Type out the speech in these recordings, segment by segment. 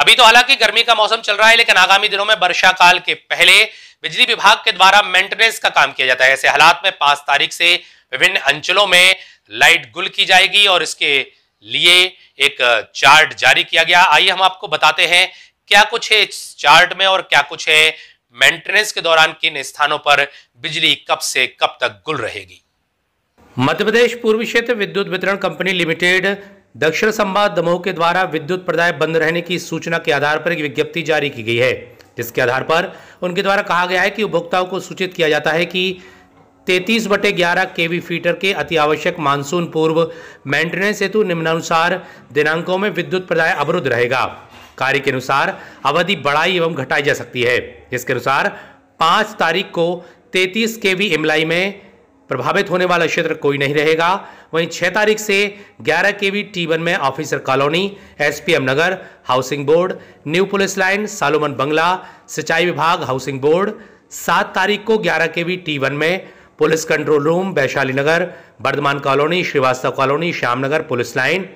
अभी तो हालांकि गर्मी का मौसम चल रहा है लेकिन आगामी दिनों में वर्षा काल के पहले बिजली विभाग के द्वारा मेंटेनेंस का काम किया जाता है ऐसे हालात में पांच तारीख से विभिन्न अंचलों में लाइट गुल की जाएगी और इसके लिए एक चार्ट जारी किया गया आइए हम आपको बताते हैं क्या कुछ है इस चार्ट में और क्या कुछ है मेंटेनेंस के दौरान किन स्थानों पर बिजली कब से कब तक गुल रहेगी मध्य प्रदेश पूर्वी क्षेत्र विद्युत वितरण कंपनी लिमिटेड दक्षिण संवाद दमोह के द्वारा विद्युत प्रदाय बंद रहने की सूचना के आधार पर एक विज्ञप्ति जारी की गई है जिसके आधार पर उनके द्वारा कहा गया है कि उपभोक्ताओं को सूचित किया जाता है कि तैतीस बटे ग्यारह के वी फीटर के अति आवश्यक मानसून पूर्व मेंटेनेंस हेतु निम्नानुसार दिनांकों में विद्युत प्रदाय अवरुद्ध रहेगा कार्य के अनुसार अवधि बढ़ाई एवं घटाई जा सकती है जिसके अनुसार पाँच तारीख को तैतीस के वी इमलाई में प्रभावित होने वाला क्षेत्र कोई नहीं रहेगा वहीं छह तारीख से ग्यारह के वी टी वन में officer colony SPM Nagar housing board new police line Solomon बंगला सिंचाई विभाग हाउसिंग बोर्ड सात तारीख को ग्यारह के वी टी वन में police control room Vaishali Nagar Bardhaman colony Shrivastava colony Shyamnagar police line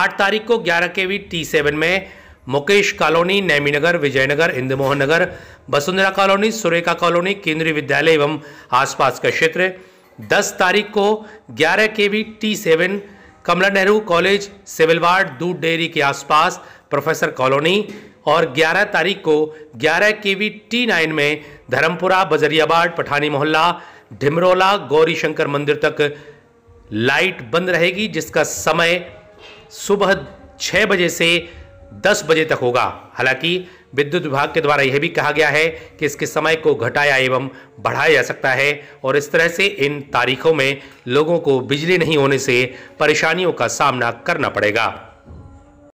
आठ तारीख को ग्यारह के वी टी सेवन में Mukesh colony Naiminagar Vijaynagar Indumohan Nagar Vasundhara colony Surekha colony Kendriya Vidyalaya एवं आसपास का क्षेत्र 10 तारीख को 11 K V T seven Kamla Nehru college civil ward दूध डेयरी के आसपास प्रोफेसर कॉलोनी और 11 तारीख को 11 के वी टी नाइन में धर्मपुरा बजरियाबाद पठानी मोहल्ला ढिमरोला गौरीशंकर मंदिर तक लाइट बंद रहेगी जिसका समय सुबह छः बजे से 10 बजे तक होगा हालांकि विद्युत विभाग के द्वारा यह भी कहा गया है कि इसके समय को घटाया एवं बढ़ाया जा सकता है और इस तरह से इन तारीखों में लोगों को बिजली नहीं होने से परेशानियों का सामना करना पड़ेगा